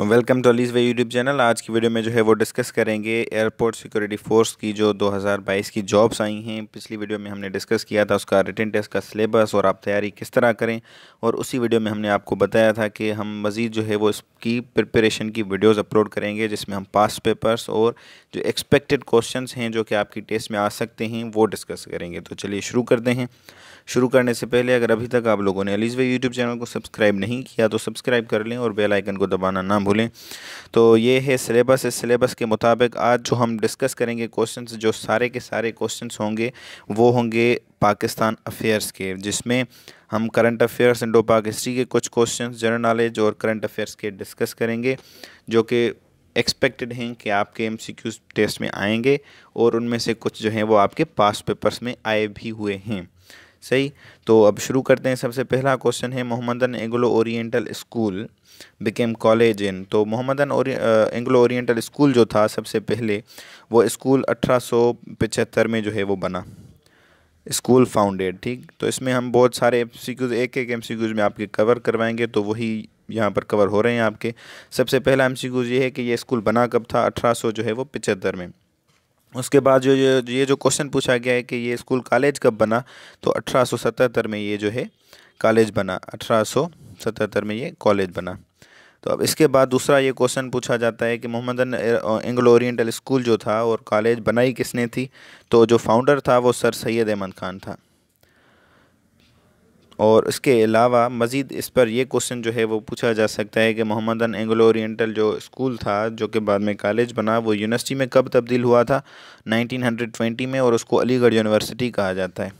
Welcome to अलीज वे YouTube channel आज की वीडियो में जो है वो डिस्कस करेंगे एयरपोर्ट सिक्योरिटी फोर्स की जो 2022 की जॉब्स आई हैं पिछली वीडियो में हमने डिस्कस किया था उसका रिटर्न टेस्ट का सिलेबस और आप तैयारी किस तरह करें और उसी वीडियो में हमने आपको बताया था कि हम मज़ीद जो है वो इसकी प्रिपरेशन की वीडियोज़ अपलोड करेंगे जिसमें हम पास पेपर्स और जो एक्सपेक्टेड क्वेश्चन हैं जो कि आपकी टेस्ट में आ सकते हैं वो डिस्कस करेंगे तो चलिए शुरू करते हैं शुरू करने से पहले अगर अभी तक आप लोगों ने अलीज वे यूट्यूब चैनल को सब्सक्राइब नहीं किया तो सब्सक्राइब कर लें और बेलाइकन को दबाना ना भूलें तो ये है सिलेबस इस सिलेबस के मुताबिक आज जो हम डिस्कस करेंगे क्वेश्चंस जो सारे के सारे क्वेश्चंस होंगे वो होंगे पाकिस्तान अफेयर्स के जिसमें हम current affairs Indo Pak history के कुछ क्वेश्चन जनरल नॉलेज और करंट अफेयर्स के डिस्कस करेंगे जो कि एक्सपेक्टेड हैं कि आपके एम टेस्ट में आएंगे और उनमें से कुछ जो हैं वो आपके पास पेपर्स में आए भी हुए हैं सही तो अब शुरू करते हैं सबसे पहला क्वेश्चन है Mohammedan Anglo Oriental school became college in तो मोहम्मदन एंग्लो ओरिएंटल स्कूल जो था सबसे पहले वो स्कूल अठारह में जो है वो बना स्कूल फाउंडेड ठीक तो इसमें हम बहुत सारे एम एक एक एम में आपके कवर करवाएंगे तो वही यहाँ पर कवर हो रहे हैं आपके सबसे पहला एम ये है कि ये स्कूल बना कब था अठारह जो है वो पिचहत्तर में उसके बाद जो ये जो क्वेश्चन पूछा गया है कि ये स्कूल कॉलेज कब बना तो अठारह में ये जो है कॉलेज बना अठारह में ये कॉलेज बना तो अब इसके बाद दूसरा ये क्वेश्चन पूछा जाता है कि मोहम्मद एंग्लो ओरिएंटल स्कूल जो था और कॉलेज बनाई किसने थी तो जो फाउंडर था वो सर सैद अहमद खान था और इसके अलावा मज़ीद इस पर यह क्वेश्चन जो है वो पूछा जा सकता है कि मोहम्मदन एंग्लो ओरिएंटल जो स्कूल था जो कि बाद में कॉलेज बना वो यूनिवर्सिटी में कब तब्दील हुआ था 1920 में और उसको अलीगढ़ यूनिवर्सिटी कहा जाता है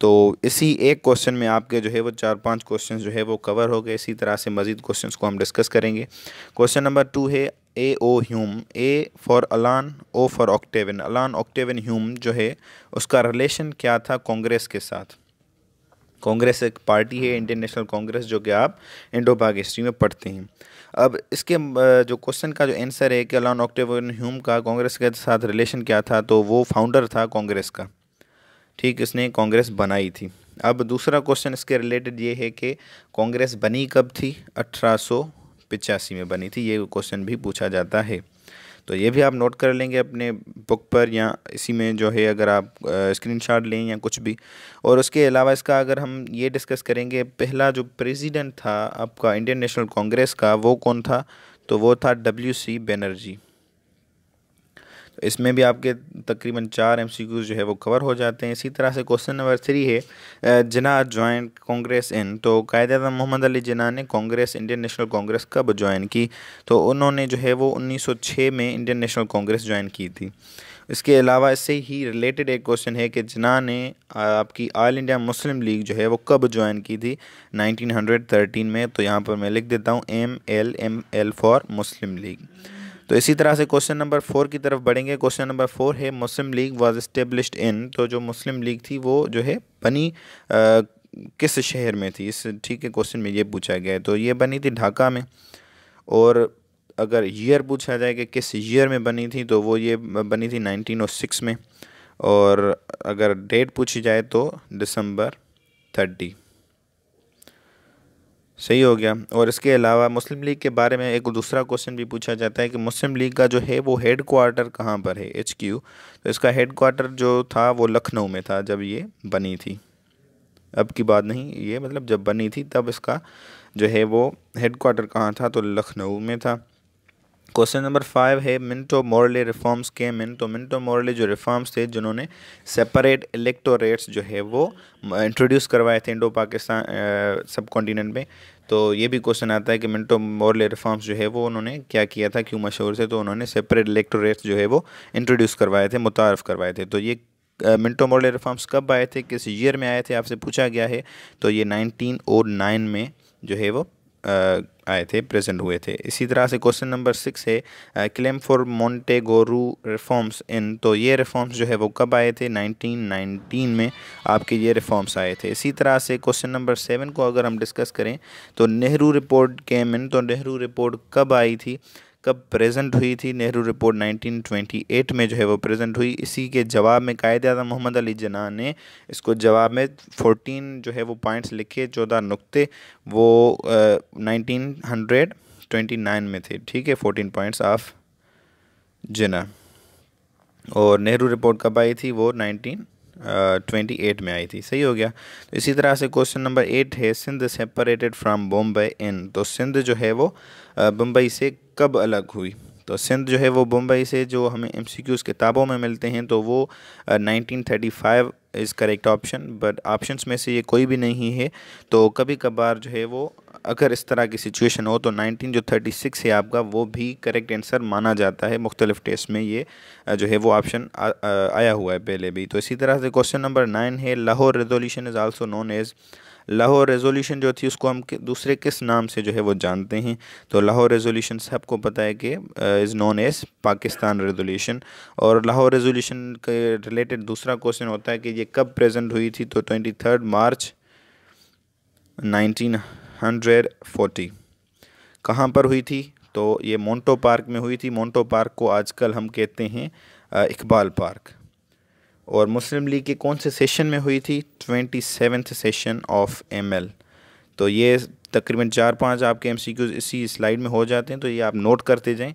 तो इसी एक क्वेश्चन में आपके जो है वो चार पांच क्वेश्चन जो है वो कवर हो गए इसी तरह से मज़ीद क्वेश्चन को हम डिस्कस करेंगे क्वेश्चन नंबर टू है ए ओ ह्यूम ए फॉर अलान ओ फॉर ऑक्टेवन अलान ऑक्टेवन ह्यूम जो है उसका रिलेशन क्या था कांग्रेस के साथ कांग्रेस एक पार्टी है हाँ। इंडियन नेशनल कांग्रेस जो कि आप इंडो पाक हिस्ट्री में पढ़ते हैं अब इसके जो क्वेश्चन का जो आंसर है कि अलॉन ऑक्टेवन ह्यूम का कांग्रेस के साथ रिलेशन क्या था तो वो फाउंडर था कांग्रेस का ठीक इसने कांग्रेस बनाई थी अब दूसरा क्वेश्चन इसके रिलेटेड ये है कि कांग्रेस बनी कब थी अठारह में बनी थी ये क्वेश्चन भी पूछा जाता है तो ये भी आप नोट कर लेंगे अपने बुक पर या इसी में जो है अगर आप स्क्रीनशॉट लें या कुछ भी और उसके अलावा इसका अगर हम ये डिस्कस करेंगे पहला जो प्रेसिडेंट था आपका इंडियन नेशनल कांग्रेस का वो कौन था तो वो था डब्ल्यू सी बनर्जी इसमें भी आपके तकरीबन चार एम जो है वो कवर हो जाते हैं इसी तरह से क्वेश्चन नंबर थ्री है जना ज्वाइन कांग्रेस इन तो कायद अजम मोहम्मद अली जना ने कांग्रेस इंडियन नेशनल कांग्रेस कब ज्वाइन की तो उन्होंने जो है वो 1906 में इंडियन नेशनल कांग्रेस ज्वाइन की थी इसके अलावा इससे ही रिलेटेड एक क्वेश्चन है कि जना ने आपकी ऑल इंडिया मुस्लिम लीग जो है वो कब ज्वाइन की थी 1913 में तो यहाँ पर मैं लिख देता हूँ M L M L for Muslim League तो इसी तरह से क्वेश्चन नंबर फोर की तरफ बढ़ेंगे क्वेश्चन नंबर फोर है Muslim League was established in तो जो मुस्लिम लीग थी वो जो है बनी आ, किस शहर में थी इस ठीक है क्वेश्चन में ये पूछा गया है तो ये बनी थी ढाका में और अगर ईयर पूछा जाए कि किस ईयर में बनी थी तो वो ये बनी थी 1906 में और अगर डेट पूछी जाए तो दिसंबर थर्टी सही हो गया और इसके अलावा मुस्लिम लीग के बारे में एक दूसरा क्वेश्चन भी पूछा जाता है कि मुस्लिम लीग का जो है वो हेड क्वार्टर कहाँ पर है एच क्यू तो इसका हेड क्वार्टर जो था वो लखनऊ में था जब ये बनी थी अब की बात नहीं ये मतलब जब बनी थी तब इसका जो है वो हेड क्वार्टर कहाँ था तो लखनऊ में था क्वेश्चन नंबर फाइव है मिंटो मॉरले रिफॉर्म्स के मिंटो मिंटो मॉरले जो रिफॉर्म्स थे जिन्होंने सेपरेट इलेक्टोरेट्स जो है वो इंट्रोड्यूस करवाए थे इंडो पाकिस्तान सब कॉन्टीनेंट में तो ये भी क्वेश्चन आता है कि मिंटो मॉरले रिफॉर्म्स जो है वो उन्होंने क्या किया था क्यों मशहूर थे तो उन्होंने सेपरेट इलेक्टोरेट्स जो है वो इंट्रोड्यूस करवाए थे मुतारफ़ करवाए थे तो ये मिंटो मॉरले रिफॉर्म्स कब आए थे किस ईयर में आए थे आपसे पूछा गया है तो ये नाइनटीन में जो है वो आए थे प्रेजेंट हुए थे इसी तरह से क्वेश्चन नंबर सिक्स है Chelmsford Montagu reforms in तो ये रिफॉर्म्स जो है वो कब आए थे 1919 में आपके ये रिफॉर्म्स आए थे इसी तरह से क्वेश्चन नंबर सेवन को अगर हम डिस्कस करें तो नेहरू रिपोर्ट केम इन तो नेहरू रिपोर्ट कब आई थी कब प्रेजेंट हुई थी नेहरू रिपोर्ट 1928 में जो है वो प्रेजेंट हुई इसी के जवाब में कायद अजम मोहम्मद अली जना ने इसको जवाब में 14 जो है वो पॉइंट्स लिखे चौदह नुक्ते वो नाइनटीन हंड्रेड ट्वेंटी नाइन में थे ठीक है फोर्टीन पॉइंट्स ऑफ जना और नेहरू रिपोर्ट कब आई थी वो नाइनटीन ट्वेंटी एट में आई थी सही हो गया तो इसी तरह से क्वेश्चन नंबर एट है Sindh separated from Bombay in तो सिंध जो है वो बम्बई से कब अलग हुई तो सिंध जो है वो बम्बई से जो हमें एम किताबों में मिलते हैं तो वो nineteen thirty five is correct option but options में से ये कोई भी नहीं है तो कभी कभार जो है वो अगर इस तरह की सिचुएशन हो तो 19 जो 36 है आपका वो भी करेक्ट आंसर माना जाता है मुख्तलिफ टेस्ट में ये जो है वो ऑप्शन आया हुआ है पहले भी तो इसी तरह से क्वेश्चन नंबर नाइन है Lahore resolution is also known as Lahore resolution जो थी उसको हम दूसरे किस नाम से जो है वो जानते हैं तो लाहौर रेजोल्यूशन सबको पता है कि is known as Pakistan resolution और लाहौर रेजोल्यूशन के रिलेटेड दूसरा क्वेश्चन होता है कि ये कब प्रेजेंट हुई थी तो twenty third March nineteen hundred forty कहाँ पर हुई थी तो ये मोंटो पार्क में हुई थी मोंटो पार्क को आजकल हम कहते हैं इकबाल पार्क और मुस्लिम लीग के कौन से सेशन में हुई थी twenty seventh session of M L तो ये तकरीबन चार पांच आपके एम सी क्यूज़ इसी स्लाइड में हो जाते हैं तो ये आप नोट करते जाएं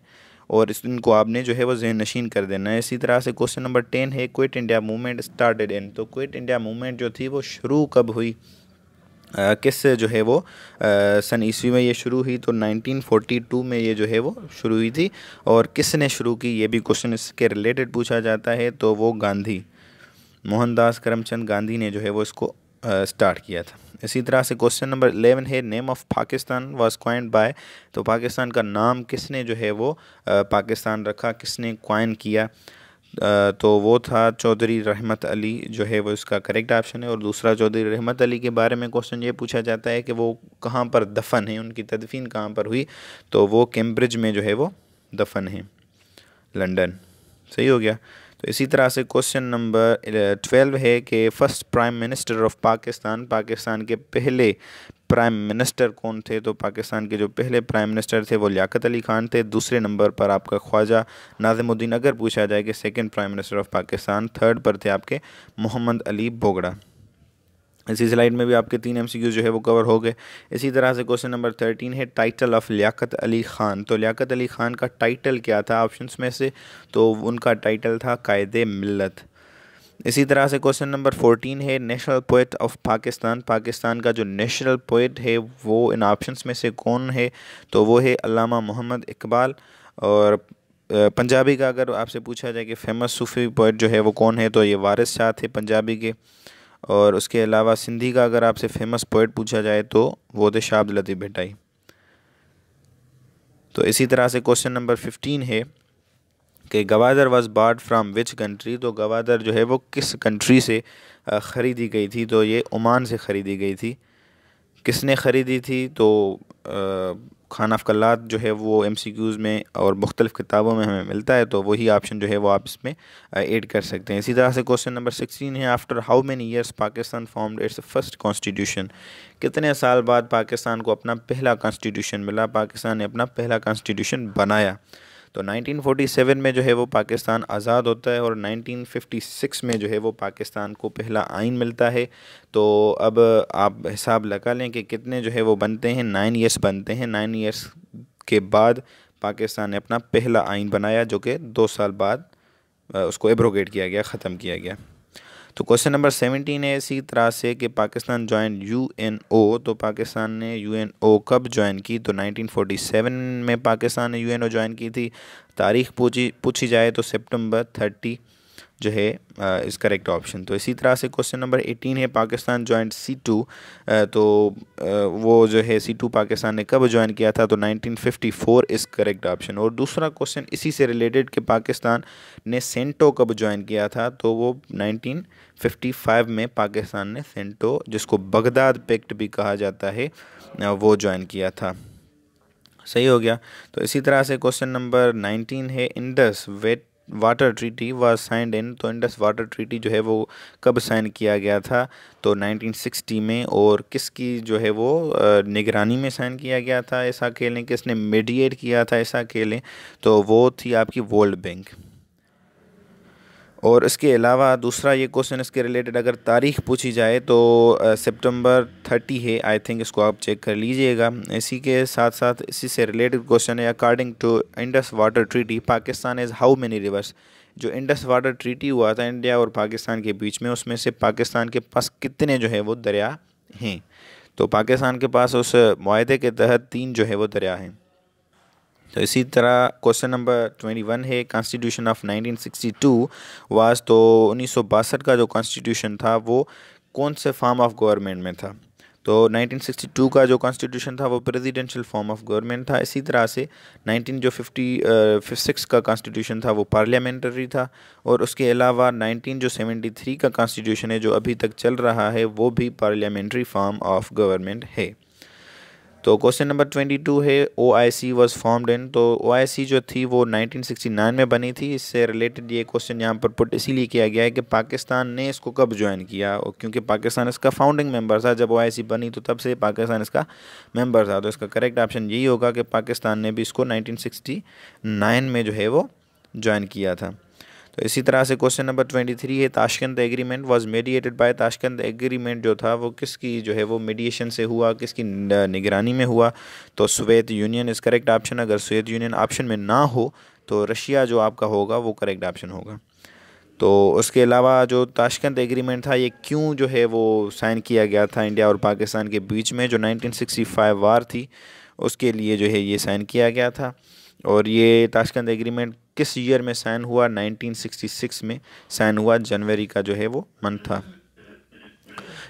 और इनको आपने जो है वो जहन नशीन कर देना है इसी तरह से क्वेश्चन नंबर टेन है quit India movement started in तो क्विट इंडिया मूवमेंट जो थी वो शुरू कब हुई आ, किस जो है वो आ, सन ईस्वी में ये शुरू हुई तो 1942 में ये जो है वो शुरू हुई थी और किसने शुरू की ये भी क्वेश्चन इसके रिलेटेड पूछा जाता है तो वो गांधी मोहनदास करमचंद गांधी ने जो है वो इसको स्टार्ट किया था इसी तरह से क्वेश्चन नंबर एलेवन है name of Pakistan was coined by तो पाकिस्तान का नाम किसने जो है वो पाकिस्तान रखा किसने क्वाइन किया तो वो था चौधरी रहमत अली जो है वो इसका करेक्ट ऑप्शन है और दूसरा चौधरी रहमत अली के बारे में क्वेश्चन ये पूछा जाता है कि वो कहाँ पर दफन है उनकी तदफीन कहाँ पर हुई तो वो कैम्ब्रिज में जो है वो दफन है लंडन सही हो गया तो इसी तरह से क्वेश्चन नंबर ट्वेल्व है कि first prime minister of Pakistan Pakistan के पहले प्राइम मिनिस्टर कौन थे तो पाकिस्तान के जो पहले प्राइम मिनिस्टर थे वो लियाकत अली खान थे दूसरे नंबर पर आपका ख्वाजा नाजमुद्दीन अगर पूछा जाए कि second prime minister of Pakistan third पर थे आपके मोहम्मद अली बोगड़ा इसी स्लाइड में भी आपके तीन एम जो है वो कवर हो गए इसी तरह से क्वेश्चन नंबर थर्टीन है टाइटल ऑफ लियाकत अली ख़ान तो लियाकत अली ख़ान का टाइटल क्या था ऑप्शन में से तो उनका टाइटल था कायद मिलत इसी तरह से क्वेश्चन नंबर फोर्टीन है national poet of Pakistan Pakistan का जो नेशनल पोइट है वो इन ऑप्शन में से कौन है तो वो है अलामा मोहम्मद इकबाल और पंजाबी का अगर आपसे पूछा जाए कि फेमस सूफी पोइट जो है वो कौन है तो ये वारिस शाह थे पंजाबी के और उसके अलावा सिंधी का अगर आपसे फेमस पोइट पूछा जाए तो वो थे शाह अब्दुल लतीफ़ भिटाई तो इसी तरह से क्वेश्चन नंबर फिफ्टीन है कि Gwadar was bought from which country तो गवादर जो है वो किस कंट्री से ख़रीदी गई थी तो ये ओमान से ख़रीदी गई थी किसने ख़रीदी थी तो खान अफ जो है वो एम सी क्यूज़ में और मुख्तलिफ़ किताबों में हमें मिलता है तो वही ऑप्शन जो है वो आप इसमें ऐड कर सकते हैं इसी तरह से क्वेश्चन नंबर सिक्सटीन है after how many years Pakistan formed its first constitution कितने साल बाद पाकिस्तान को अपना पहला कॉन्स्टिट्यूशन मिला पाकिस्तान ने अपना पहला कॉन्स्टिट्यूशन बनाया तो 1947 में जो है वो पाकिस्तान आज़ाद होता है और 1956 में जो है वो पाकिस्तान को पहला आइन मिलता है तो अब आप हिसाब लगा लें कि कितने जो है वो बनते हैं नाइन ईयर्स बनते हैं नाइन ईयर्स के बाद पाकिस्तान ने अपना पहला आइन बनाया जो कि दो साल बाद उसको एब्रोगेट किया गया ख़त्म किया गया तो क्वेश्चन नंबर सेवनटीन है इसी तरह से कि Pakistan join U N O तो पाकिस्तान ने यू एन ओ कब ज्वाइन की तो 1947 में पाकिस्तान ने यू एन ओ ज्वाइन की थी तारीख पूछी पूछी जाए तो सितंबर थर्टी जो है इस करेक्ट ऑप्शन तो इसी तरह से क्वेश्चन नंबर एटीन है पाकिस्तान ज्वाइंट सी टू तो वो जो है सी टू पाकिस्तान ने कब ज्वाइन किया था तो 1954 इस करेक्ट ऑप्शन और दूसरा क्वेश्चन इसी से रिलेटेड कि पाकिस्तान ने सेंटो कब ज्वाइन किया था तो वो 1955 में पाकिस्तान ने सेंटो जिसको बगदाद पैक्ट भी कहा जाता है वो ज्वाइन किया था सही हो गया तो इसी तरह से क्वेश्चन नंबर नाइनटीन है Indus wet water treaty was signed in तो इंडस वाटर ट्रीटी जो है वो कब साइन किया गया था तो 1960 में और किसकी जो है वो निगरानी में साइन किया गया था ऐसा खेलें किसने मेडिएट किया था ऐसा खेलें तो वो थी आपकी वर्ल्ड बैंक और इसके अलावा दूसरा ये क्वेश्चन इसके रिलेटेड अगर तारीख पूछी जाए तो सितंबर थर्टी है आई थिंक इसको आप चेक कर लीजिएगा इसी के साथ साथ इसी से रिलेटेड क्वेश्चन है according to Indus water treaty Pakistan is how many rivers जो इंडस वाटर ट्रीटी हुआ था इंडिया और पाकिस्तान के बीच में उसमें से पाकिस्तान के पास कितने जो है वो दरिया हैं तो पाकिस्तान के पास उस माहे के तहत तीन जो है वो दरिया हैं तो इसी तरह क्वेश्चन नंबर ट्वेंटी वन है constitution of sixty two was तो उन्नीस सौ बासठ का जो कॉन्स्टिट्यूशन था वो कौन से फॉर्म ऑफ गवर्नमेंट में था तो 1962 का जो कॉन्स्टिट्यूशन था वो प्रेसिडेंशियल फॉर्म ऑफ गवर्नमेंट था इसी तरह से 19 जो फिफ्टी सिक्स uh, का कॉन्स्टिट्यूशन था वो पार्लियामेंट्री था और उसके अलावा 19 जो 73 का कॉन्स्टिट्यूशन है जो अभी तक चल रहा है वो भी पार्लियामेंट्री फॉर्म ऑफ गवर्नमेंट है तो क्वेश्चन नंबर ट्वेंटी टू है ओ आई सी वॉज फॉर्म्ड इन तो ओ आई सी जो थी वो 1969 में बनी थी इससे रिलेटेड ये क्वेश्चन यहाँ पर पुट इसीलिए किया गया है कि पाकिस्तान ने इसको कब ज्वाइन किया और क्योंकि पाकिस्तान इसका फाउंडिंग मेंबर था जब ओ आई सी बनी तो तब से पाकिस्तान इसका मेंबर था तो इसका करेक्ट ऑप्शन यही होगा कि पाकिस्तान ने भी इसको नाइन में जो है वो ज्वाइन किया था तो इसी तरह से क्वेश्चन नंबर ट्वेंटी थ्री है Tashkent agreement was mediated by Tashkent agreement जो था वो किसकी जो है वो मेडिएशन से हुआ किसकी निगरानी में हुआ तो Soviet union is correct option अगर स्वेत यूनियन ऑप्शन में ना हो तो रशिया जो आपका होगा वो करेक्ट ऑप्शन होगा तो उसके अलावा जो ताशकंद एग्रीमेंट था ये क्यों जो है वो साइन किया गया था इंडिया और पाकिस्तान के बीच में जो 1965 वार थी उसके लिए जो है ये साइन किया गया था और ये ताशकंद एग्रीमेंट किस ईयर में साइन हुआ 1966 में साइन हुआ जनवरी का जो है वो मंथ था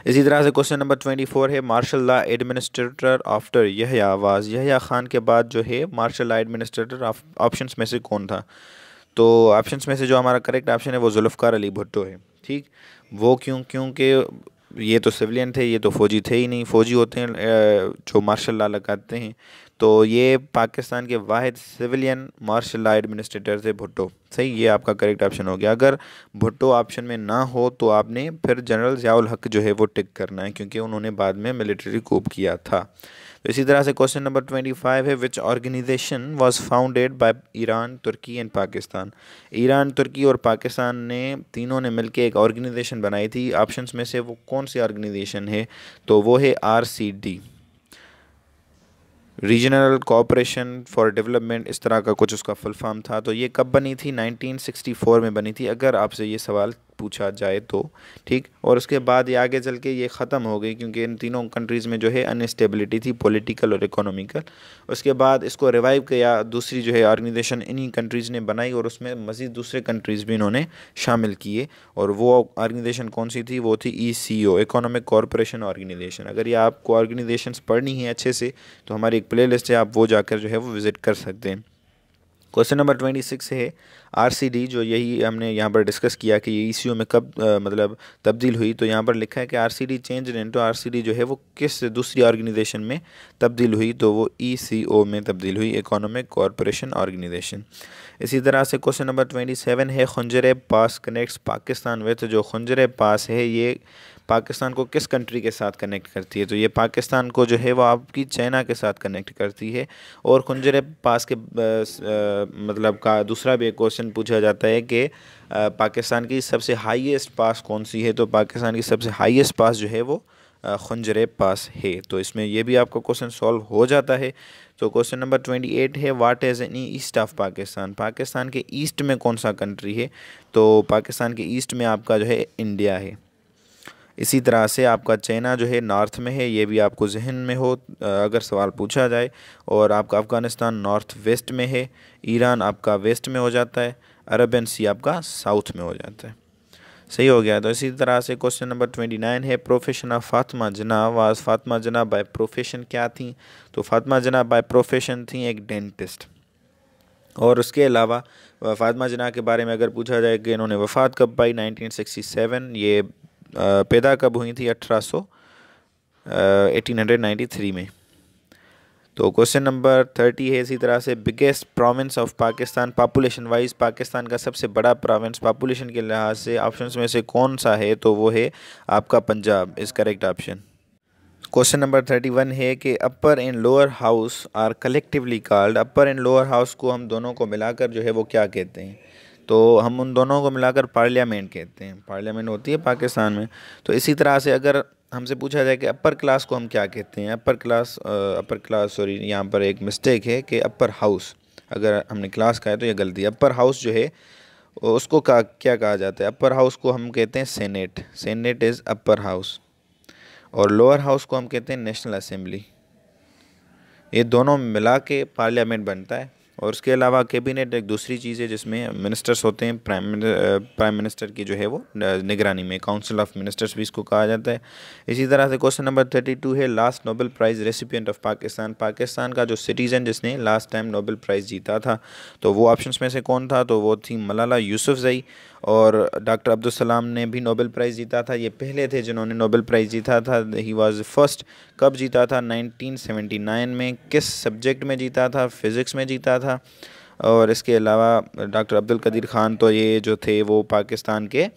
इसी तरह से क्वेश्चन नंबर ट्वेंटी फोर है मार्शल ला एडमिनिस्ट्रेटर आफ्टर यह आवाज़ यह खान के बाद जो है मार्शल ला एडमिनिस्ट्रेटर ऑप्शन में से कौन था तो ऑप्शन में से जो हमारा करेक्ट ऑप्शन है वो जुल्फ़ार अली भुट्टो है ठीक वो क्यों क्योंकि ये तो सिविलियन थे ये तो फ़ौजी थे ही नहीं फ़ौजी होते हैं जो मार्शल ला लगाते हैं तो ये पाकिस्तान के वाद सिविलियन मार्शल ला एडमिनिस्ट्रेटर थे भुट्टो सही ये आपका करेक्ट ऑप्शन हो गया अगर भुट्टो ऑप्शन में ना हो तो आपने फिर जनरल ज़ियाउल हक जो है वो टिक करना है क्योंकि उन्होंने बाद में मिलिट्री कोप किया था तो इसी तरह से क्वेश्चन नंबर ट्वेंटी फाइव है which organization was founded by Iran Turkey and Pakistan Iran Turkey और पाकिस्तान ने तीनों ने मिलकर एक ऑर्गेनाइजेशन बनाई थी ऑप्शंस में से वो कौन सी ऑर्गेनाइजेशन है तो वो है R C D regional cooperation for development इस तरह का कुछ उसका फुल फॉर्म था तो ये कब बनी थी 1964 में बनी थी अगर आपसे ये सवाल पूछा जाए तो ठीक और उसके बाद ये आगे चल के ये ख़त्म हो गई क्योंकि इन तीनों कंट्रीज़ में जो है अनस्टेबिलिटी थी पॉलिटिकल और इकोनॉमिकल उसके बाद इसको रिवाइव किया दूसरी जो है ऑर्गेनाइजेशन इन्हीं कंट्रीज़ ने बनाई और उसमें मज़ीद दूसरे कंट्रीज़ भी इन्होंने शामिल किए और वो ऑर्गेनाइजेशन कौन सी थी वो थी E C O economic corporation organization अगर ये आपको ऑर्गेनाइजेशन पढ़नी है अच्छे से तो हमारी एक प्ले लिस्ट है आप वो जाकर जो है वो विज़िट कर सकते हैं क्वेश्चन नंबर ट्वेंटी सिक्स है आरसीडी जो यही हमने यहाँ पर डिस्कस किया कि सी ओ में कब आ, मतलब तब्दील हुई तो यहाँ पर लिखा है कि R C D change into R C D जो है वो किस दूसरी ऑर्गेनाइजेशन में तब्दील हुई तो वो ई सी ओ में तब्दील हुई इकोनॉमिक कॉरपोरेशन ऑर्गेनाइजेशन इसी तरह से क्वेश्चन नंबर ट्वेंटी सेवन है Khunjerab pass connects Pakistan with जो खुंजर पास है ये पाकिस्तान को किस कंट्री के साथ कनेक्ट करती है तो ये पाकिस्तान को जो है वो आपकी चाइना के साथ कनेक्ट करती है और खुंजर पास के बस, आ, मतलब का दूसरा भी एक क्वेश्चन पूछा जाता है कि पाकिस्तान की सबसे हाईएस्ट पास कौन सी है तो पाकिस्तान की सबसे हाईएस्ट पास जो है वो खुंजरे पास है तो इसमें यह भी आपका क्वेश्चन सॉल्व हो जाता है तो क्वेश्चन नंबर ट्वेंटी एट है what is any east of Pakistan Pakistan के ईस्ट में कौन सा कंट्री है तो पाकिस्तान के ईस्ट में आपका जो है इंडिया है इसी तरह से आपका चाइना जो है नॉर्थ में है ये भी आपको जहन में हो अगर सवाल पूछा जाए और आपका अफ़गानिस्तान नॉर्थ वेस्ट में है ईरान आपका वेस्ट में हो जाता है अरबन सी आपका साउथ में हो जाता है सही हो गया तो इसी तरह से क्वेश्चन नंबर ट्वेंटी नाइन है profession of Fatima Jinnah was Fatima जना बाय प्रोफेशन क्या थी तो फातमा जना बाय प्रोफेशन थी एक डेंटिस्ट और उसके अलावा फातमा जना के बारे में अगर पूछा जाए कि इन्होंने वफ़ात कब पाई 1967 ये पैदा कब हुई थी अठारह सौ एटीन हंड्रेड नाइन्टी थ्री में तो क्वेश्चन नंबर थर्टी है इसी तरह से biggest province of Pakistan population wise Pakistan का सबसे बड़ा प्रोविंस पापुलेशन के लिहाज से ऑप्शंस में से कौन सा है तो वो है आपका Punjab is correct option question number thirty one है कि upper and lower house are collectively called upper and lower house को हम दोनों को मिलाकर जो है वो क्या कहते हैं तो हम उन दोनों को मिलाकर पार्लियामेंट कहते हैं पार्लियामेंट होती है पाकिस्तान में तो इसी तरह से अगर हमसे पूछा जाए कि अपर क्लास को हम क्या कहते हैं upper class upper class sorry यहाँ पर एक मिस्टेक है कि अपर हाउस अगर हमने क्लास कहा है तो यह गलती है अपर हाउस जो है उसको का क्या कहा जाता है अपर हाउस को हम कहते हैं senate senate is upper house और लोअर हाउस को हम कहते हैं नेशनल असम्बली ये दोनों मिला के पार्लियामेंट बनता है और उसके अलावा कैबिनेट एक दूसरी चीज़ है जिसमें मिनिस्टर्स होते हैं प्राइम प्राइम मिनिस्टर की जो है वो निगरानी में काउंसिल ऑफ मिनिस्टर्स भी इसको कहा जाता है इसी तरह से क्वेश्चन नंबर थर्टी टू है last Nobel prize recipient of Pakistan Pakistan का जो सिटीज़न जिसने लास्ट टाइम नोबल प्राइज़ जीता था तो वो ऑप्शन में से कौन था तो वो थी मलाला जई और डॉक्टर अब्दुलसलाम ने भी नोबेल प्राइज़ जीता था ये पहले थे जिन्होंने नोबेल प्राइज़ जीता था ही वॉज फर्स्ट कब जीता था 1979 में किस सब्जेक्ट में जीता था फिज़िक्स में जीता था और इसके अलावा डॉक्टर अब्दुल कदीर ख़ान तो ये जो थे वो पाकिस्तान के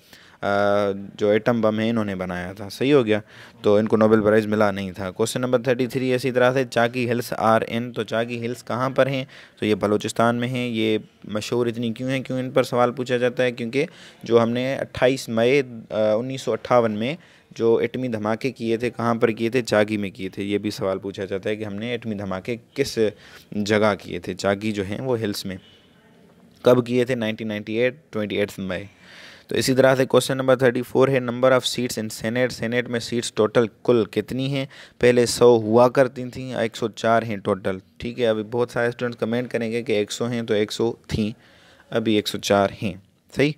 जो एटम बम है इन्होंने बनाया था सही हो गया तो इनको नोबेल प्राइज़ मिला नहीं था क्वेश्चन नंबर थर्टी थ्री इसी तरह से चाकी हिल्स आर इन तो चाकी हिल्स कहाँ पर हैं तो ये बलूचिस्तान में हैं ये मशहूर इतनी क्यों है क्यों इन पर सवाल पूछा जाता है क्योंकि जो हमने अट्ठाईस मई उन्नीस में जो एटमी धमाके किए थे कहाँ पर किए थे चागी में किए थे ये भी सवाल पूछा जाता है कि हमने एटमी धमाके किस जगह किए थे चागी जो हैं वो हिल्स में कब किए थे 1998 एट मई तो इसी तरह से क्वेश्चन नंबर थर्टी फोर है number of seats in senate senate में सीट्स टोटल कुल कितनी हैं पहले सौ हुआ करती थी एक सौ चार हैं टोटल ठीक है अभी बहुत सारे स्टूडेंट्स कमेंट करेंगे कि एक सौ हैं तो एक सौ थी अभी एक सौ चार हैं सही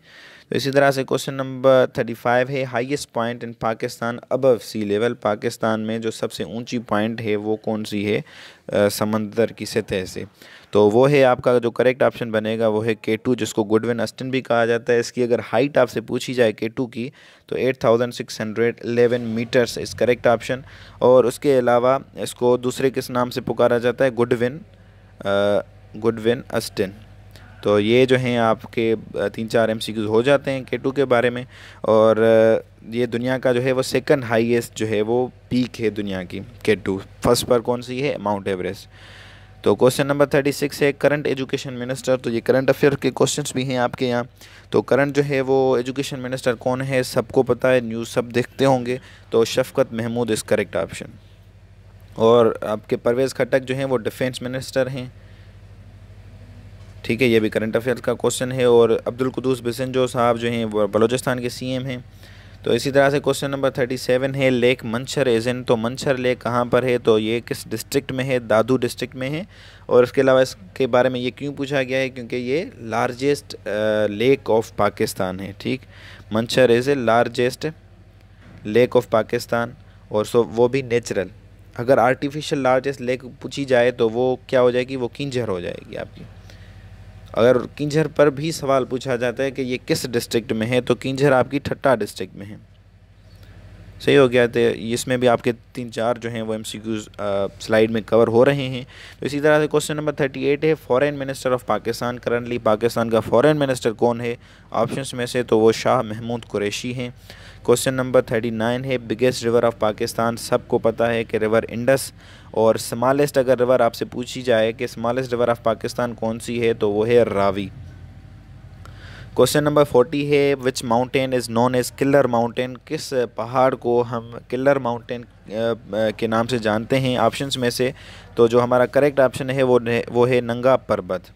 तो इसी तरह से क्वेश्चन नंबर थर्टी फाइव है highest point in Pakistan above sea level Pakistan में जो सबसे ऊँची पॉइंट है वो कौन सी है समंदर की सतह से तो वो है आपका जो करेक्ट ऑप्शन बनेगा वो है के टू जिसको गुडविन अस्टन भी कहा जाता है इसकी अगर हाइट आपसे पूछी जाए के टू की तो eight thousand six hundred eleven meters is correct option और उसके अलावा इसको दूसरे किस नाम से पुकारा जाता है गुडविन गुडविन अस्टिन तो ये जो हैं आपके तीन चार एम हो जाते हैं के टू के बारे में और ये दुनिया का जो है वो सेकंड हाईएस्ट जो है वो पीक है दुनिया की के टू फर्स्ट पर कौन सी है माउंट एवरेस्ट तो क्वेश्चन नंबर थर्टी सिक्स है करंट एजुकेशन मिनिस्टर तो ये करंट अफेयर के क्वेश्चंस भी हैं आपके यहाँ तो करंट जो है वो एजुकेशन मिनिस्टर कौन है सबको पता है न्यूज़ सब देखते होंगे तो Shafqat Mahmood is correct option और आपके परवेज़ खटक जो हैं वो डिफेंस मिनिस्टर हैं ठीक है ये भी करंट अफेयर का क्वेश्चन है और अब्दुल कुदूस जो साहब जो हैं वो बलोचिस्तान के सी हैं तो इसी तरह से क्वेश्चन नंबर थर्टी सेवन है लेक मंछर एजन तो मंछर लेक कहाँ पर है तो ये किस डिस्ट्रिक्ट में है दादू डिस्ट्रिक्ट में है और इसके अलावा इसके बारे में ये क्यों पूछा गया है क्योंकि ये लार्जेस्ट लेक ऑफ पाकिस्तान है ठीक Manchar is a largest lake of Pakistan और सो वो भी नेचुरल अगर आर्टिफिशियल लार्जेस्ट लेक पूछी जाए तो वो क्या हो जाएगी वो किंजर हो जाएगी आपकी अगर किंझर पर भी सवाल पूछा जाता है कि ये किस डिस्ट्रिक्ट में है तो किंझर आपकी ठट्टा डिस्ट्रिक्ट में है सही हो गया तो इसमें भी आपके तीन चार जो हैं वो एम स्लाइड में कवर हो रहे हैं तो इसी तरह से क्वेश्चन नंबर थर्टी एट है foreign minister of Pakistan currently Pakistan का फॉरेन मिनिस्टर कौन है ऑप्शंस में से तो वो शाह महमूद कुरैशी हैं क्वेश्चन नंबर थर्टी नाइन है बिगेस्ट रिवर ऑफ पाकिस्तान सबको पता है कि रिवर इंडस और स्मालेस्ट अगर रिवर आपसे पूछी जाए कि स्मालेस्ट रिवर ऑफ पाकिस्तान कौन सी है तो वो है रावी क्वेश्चन नंबर फोर्टी है which mountain is known as killer mountain किस पहाड़ को हम किल्लर माउंटेन के नाम से जानते हैं ऑप्शंस में से तो जो हमारा करेक्ट ऑप्शन है वो है वो है नंगा पर्वत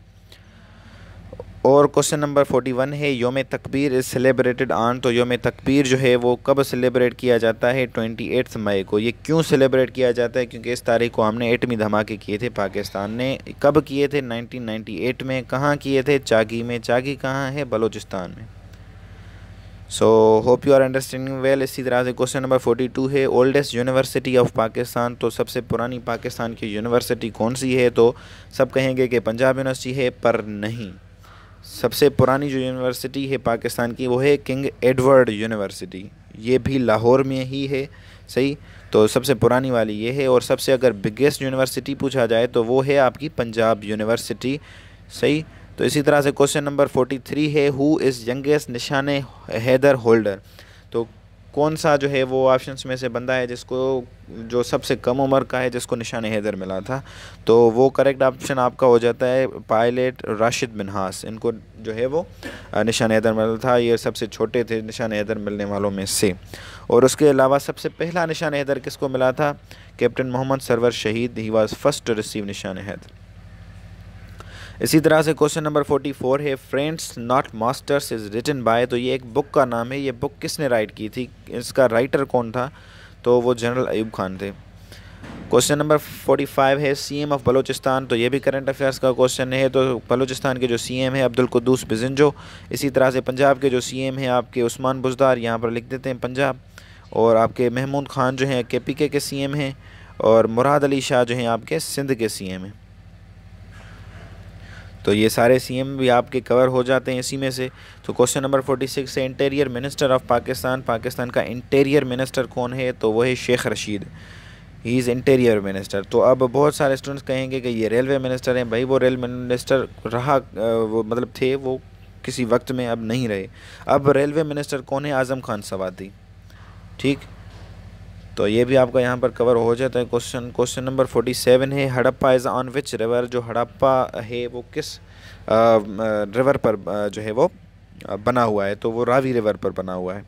और क्वेश्चन नंबर फोर्टी वन है योम तकबीर इज़ सेलिब्रेटेड आन तो योम तकबीर जो है वो कब सेलिब्रेट किया जाता है ट्वेंटी एट्थ मई को ये क्यों सेलिब्रेट किया जाता है क्योंकि इस तारीख को हमने एटमी धमाके किए थे पाकिस्तान ने कब किए थे नाइनटीन एट में कहाँ किए थे चागी में चागी कहाँ है बलोचिस्तान में so hope you are understanding well इसी तरह से क्वेश्चन नंबर फोर्टी टू है ओल्डेस्ट यूनिवर्सिटी ऑफ पाकिस्तान तो सबसे पुरानी पाकिस्तान की यूनिवर्सिटी कौन सी है तो सब कहेंगे कि पंजाब यूनिवर्सिटी है पर नहीं सबसे पुरानी जो यूनिवर्सिटी है पाकिस्तान की वो है किंग एडवर्ड यूनिवर्सिटी ये भी लाहौर में ही है सही तो सबसे पुरानी वाली ये है और सबसे अगर बिगेस्ट यूनिवर्सिटी पूछा जाए तो वो है आपकी पंजाब यूनिवर्सिटी सही तो इसी तरह से क्वेश्चन नंबर थ्री है who is youngest Nishan Haider holder तो कौन सा जो है वो ऑप्शन में से बंदा है जिसको जो सबसे कम उम्र का है जिसको निशान हैदर मिला था तो वो करेक्ट ऑप्शन आपका हो जाता है पायलट राशिद हास इनको जो है वो निशान हैदर मिला था ये सबसे छोटे थे निशान हैदर मिलने वालों में से और उसके अलावा सबसे पहला निशान हैदर किसको मिला था कैप्टन मोहम्मद सरवर शहीद ही वॉज़ फर्स्ट रिसीव निशान हैदर इसी तरह से क्वेश्चन नंबर 44 है friends not masters is written by तो ये एक बुक का नाम है ये बुक किसने राइट की थी इसका राइटर कौन था तो वो जनरल अयूब खान थे क्वेश्चन नंबर 45 है सीएम ऑफ बलूचिस्तान तो ये भी करंट अफेयर्स का क्वेश्चन है तो बलूचिस्तान के जो सीएम है अब्दुल कुद्दूस बिजनजो इसी तरह से पंजाब के जो सीएम है आपके उस्मान बुजदार यहाँ पर लिख देते हैं पंजाब और आपके महमूद खान जो हैं के पी के सी एम हैं और मुराद अली शाह जो हैं आपके सिंध के सी एम हैं तो ये सारे सीएम भी आपके कवर हो जाते हैं इसी में से तो क्वेश्चन नंबर 46 है interior minister of Pakistan Pakistan का इंटेरियर मिनिस्टर कौन है तो वो है Sheikh Rashid he is interior minister तो अब बहुत सारे स्टूडेंट्स कहेंगे कि ये रेलवे मिनिस्टर हैं भाई वो रेल मिनिस्टर रहा वो मतलब थे वो किसी वक्त में अब नहीं रहे अब रेलवे मिनिस्टर कौन है आज़म खान सवाती ठीक तो ये भी आपका यहाँ पर कवर हो जाता है question question number forty seven है Harappa is on which river जो हड़प्पा है वो किस रिवर पर जो है वो बना हुआ है तो वो रावी रिवर पर बना हुआ है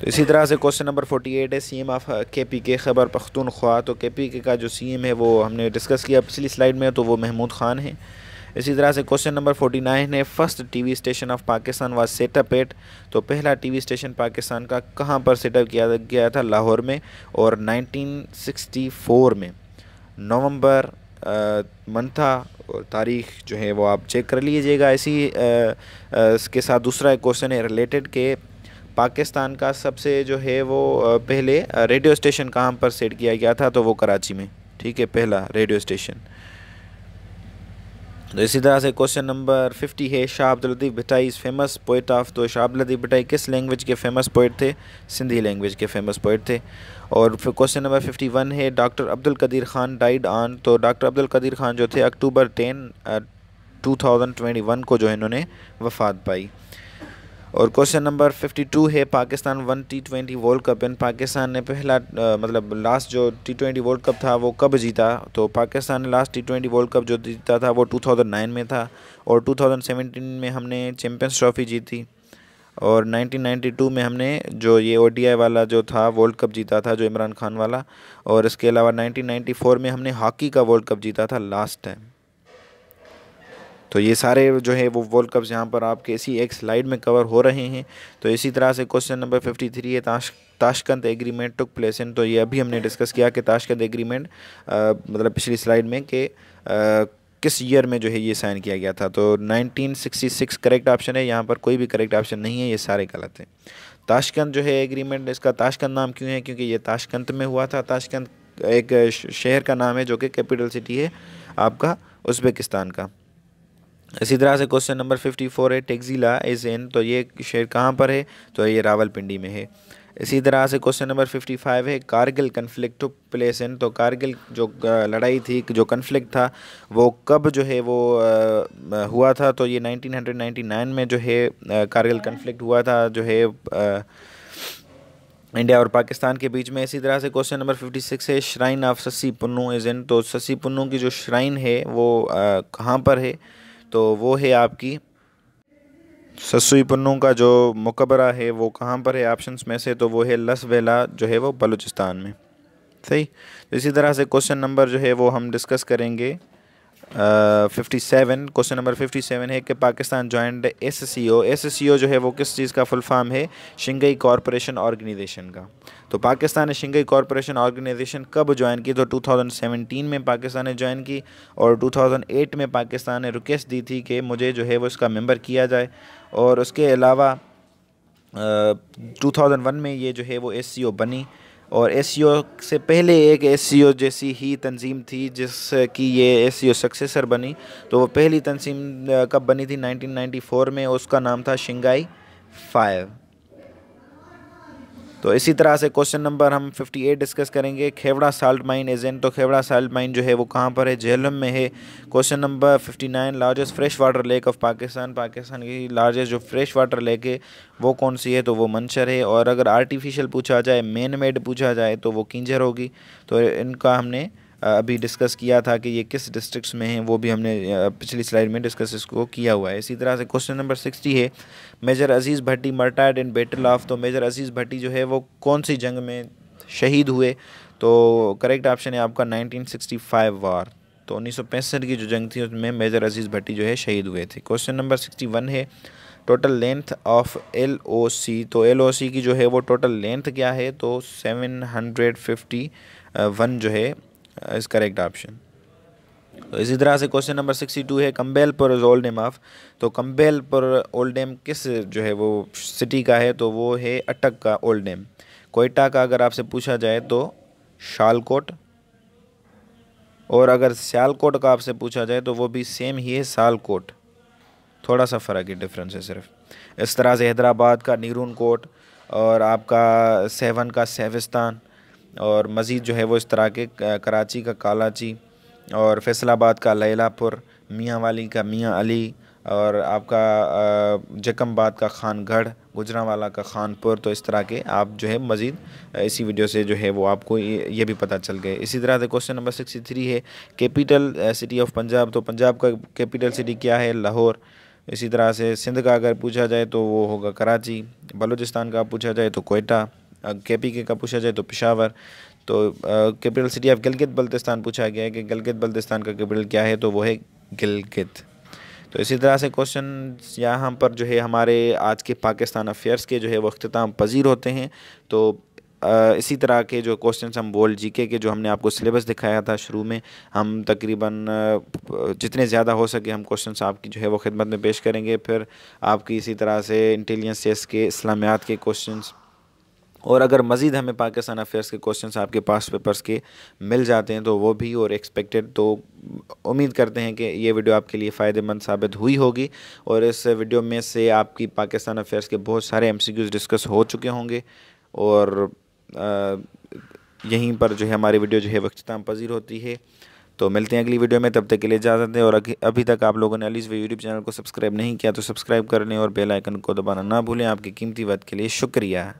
तो इसी तरह से क्वेश्चन नंबर फोर्टी एट है C M of K P K Khyber Pakhtunkhwa तो के पी के का जो सी एम है वो हमने डिस्कस किया पिछली स्लाइड में तो वो महमूद ख़ान है इसी तरह से क्वेश्चन नंबर फोर्टी नाइन है first TV station of Pakistan was set up at तो पहला टीवी स्टेशन पाकिस्तान का कहाँ पर सेटअप किया गया था लाहौर में और 1964 में नवंबर मंथ था और तारीख जो है वो आप चेक कर लीजिएगा इसी के इसके साथ दूसरा क्वेश्चन है रिलेटेड के पाकिस्तान का सबसे जो है वो पहले रेडियो स्टेशन कहाँ पर सेट किया गया था तो वो कराची में ठीक है पहला रेडियो स्टेशन तो इसी तरह से क्वेश्चन नंबर फिफ्टी है Shah Abdul Latif Bhittai is famous poet of तो शाह अब्दुल्लतीफ़ भिटाई किस लैंग्वेज के फेमस पोइट थे सिंधी लैंग्वेज के फेमस पोइट थे और फिर क्वेश्चन नंबर फिफ्टी वन है doctor Abdul Qadeer Khan died on तो डॉक्टर अब्दुल कदीर ख़ान जो थे October ten two thousand twenty one को जो है इन्होंने वफात पाई और क्वेश्चन नंबर 52 है Pakistan won T twenty world cup and Pakistan ने पहला आ, मतलब लास्ट जो टी ट्वेंटी वर्ल्ड कप था वो कब जीता तो पाकिस्तान ने last T twenty world cup जो जीता था वो 2009 में था और 2017 में हमने चैम्पियंस ट्रॉफी जीती और 1992 में हमने जो ये ओ वाला जो था वर्ल्ड कप जीता था जो इमरान खान वाला और इसके अलावा नाइनटीन में हमने हॉकी का वर्ल्ड कप जीता था लास्ट टाइम तो ये सारे जो है वो वर्ल्ड कप्स यहाँ पर आपके इसी एक स्लाइड में कवर हो रहे हैं तो इसी तरह से क्वेश्चन नंबर फिफ्टी थ्री है ताश Tashkent agreement took place in तो ये अभी हमने डिस्कस किया कि ताशकंद एग्रीमेंट मतलब पिछली स्लाइड में कि किस ईयर में जो है ये साइन किया गया था तो 1966 करेक्ट ऑप्शन है यहाँ पर कोई भी करेक्ट ऑप्शन नहीं है ये सारे गलत हैं ताशकंद जो है एग्रीमेंट इसका ताशकंद नाम क्यों है क्योंकि ये ताशकंद में हुआ था ताशकंद एक शहर का नाम है जो कि कैपिटल सिटी है आपका उज़्बेकिस्तान का इसी तरह से क्वेश्चन नंबर फिफ्टी फोर है टेक्जिला इज़ इन तो ये शहर कहाँ पर है तो ये रावलपिंडी में है इसी तरह से क्वेश्चन नंबर फिफ्टी फाइव है कारगिल कन्फ्लिक्ट प्लेस इन तो कारगिल जो लड़ाई थी जो कन्फ्लिक्ट था वो कब जो है वो आ, हुआ था तो ये 1999 में जो है कारगिल कन्फ्लिक्ट हुआ था जो है आ, इंडिया और पाकिस्तान के बीच में इसी तरह से क्वेश्चन नंबर फिफ्टी सिक्स है shrine of Sassi Punnu is in तो ससी पुन्नू की जो श्राइन है वो कहाँ पर है तो वो है आपकी ससुई पन्नू का जो मकबरा है वो कहाँ पर है ऑप्शंस में से तो वो है लस वेला जो है वो बलूचिस्तान में सही तो इसी तरह से क्वेश्चन नंबर जो है वो हम डिस्कस करेंगे fifty seven question number fifty seven है कि Pakistan joined S C O S C O जो है वो किस चीज़ का फुल फॉर्म है शिंगई कॉरपोरेशन ऑर्गेनाइजेशन का तो पाकिस्तान ने शिंगई कॉरपोरेशन ऑर्गेनाइजेशन कब ज्वाइन की तो 2017 में पाकिस्तान ने ज्वाइन की और 2008 में पाकिस्तान ने रिक्वेस्ट दी थी कि मुझे जो है वो इसका मेम्बर किया जाए और उसके अलावा टू uh, में ये जो है वो एस बनी और एस e से पहले एक एस e जैसी ही तंजीम थी जिसकी ये एस सक्सेसर e बनी तो वो पहली तंजीम कब बनी थी 1994 में उसका नाम था शिंगाई फाइव तो इसी तरह से क्वेश्चन नंबर हम 58 डिस्कस करेंगे Khewra salt mine is in तो खेवड़ा साल्ट माइन जो है वो कहाँ पर है झेलम में है question number 59 largest fresh water lake of Pakistan Pakistan की लार्जेस्ट जो फ्रेश वाटर लेक है वो कौन सी है तो वो मंचर है और अगर आर्टिफिशियल पूछा जाए मेन मेड पूछा जाए तो वो किंजर होगी तो इनका हमने अभी डिस्कस किया था कि ये किस डिस्ट्रिक्ट में हैं वो भी हमने पिछली स्लाइड में डिस्कस इसको किया हुआ है इसी तरह से क्वेश्चन नंबर सिक्सटी है major Aziz Bhatti martyred in battle of तो मेजर अजीज़ भट्टी जो है वो कौन सी जंग में शहीद हुए तो करेक्ट ऑप्शन है आपका फाइव वार तो उन्नीस की जो जंग थी उसमें मेजर अजीज़ भट्टी जो है शहीद हुए थे क्वेश्चन नंबर सिक्सटी वन है total length of L O C तो एल ओ सी की जो है वो टोटल लेंथ क्या है तो सेवन हंड्रेड फिफ्टी वन जो है इज करेक्ट ऑप्शन तो इसी तरह से क्वेश्चन नंबर सिक्सटी टू है कम्बेल पर इज़ ओल्ड नेम ऑफ तो कम्बेल पर ओल्ड नेम किस जो है वो सिटी का है तो वो है अटक का ओल्ड नेम कोयटा का अगर आपसे पूछा जाए तो शालकोट और अगर सियालकोट का आपसे पूछा जाए तो वो भी सेम ही है सालकोट थोड़ा सा फ़र्क है डिफरेंस है सिर्फ इस तरह से हैदराबाद का नीरून कोट और आपका सेवन का सेविस्तान और मज़ीद जो है वो इस तरह के कराची का कालाची और फैसलाबाद का लैलापुर मियाँ वाली का मियाँ अली और आपका जकमबाद का खानगढ़ गुजरावाला का खानपुर तो इस तरह के आप जो है मज़ीद इसी वीडियो से जो है वो आपको ये, ये भी पता चल गए इसी तरह से क्वेश्चन नंबर सिक्सटी थ्री है कैपिटल सिटी ऑफ पंजाब तो पंजाब का कैपिटल सिटी क्या है लाहौर इसी तरह से सिंध का अगर पूछा जाए तो वो होगा कराची बलूचिस्तान का पूछा जाए तो कोयटा के पी के का पूछा जाए तो पिशावर तो capital city of Gilgit Baltistan पूछा गया है कि गिलगित बल्तिस्तान का कैपिटल क्या है तो वो है गिलगित तो इसी तरह से क्वेश्चन यहाँ पर जो है हमारे आज के पाकिस्तान अफेयर्स के जो है वो अख्ताम पजीर होते हैं तो इसी तरह के जो क्वेश्चन हम बोल जीके के जो हमने आपको सिलेबस दिखाया था शुरू में हम तकरीबन जितने ज़्यादा हो सके हम क्वेश्चन आपकी जो है वो खिदमत में पेश करेंगे फिर आपकी इसी तरह से इंटेलिजेंस के इस्लामियात के क्वेश्चन और अगर मज़ीद हमें पाकिस्तान अफेयर्स के क्वेश्चन आपके पास पेपर्स के मिल जाते हैं तो वो भी और एक्सपेक्टेड तो उम्मीद करते हैं कि ये वीडियो आपके लिए फ़ायदेमंद साबित हुई होगी और इस वीडियो में से आपकी पाकिस्तान अफेयर्स के बहुत सारे एम डिस्कस हो चुके होंगे और यहीं पर जो है हमारी वीडियो जो है वक्तम पजीर होती है तो मिलते हैं अगली वीडियो में तब तक के लिए इजाज़त दें और अभी तक आप लोगों ने अलीज़ यूट्यूब चैनल को सब्सक्राइब नहीं किया तो सब्सक्राइब कर लें और बेल आइकन को दबाना ना भूलें आपकी कीमती वक्त के लिए शुक्रिया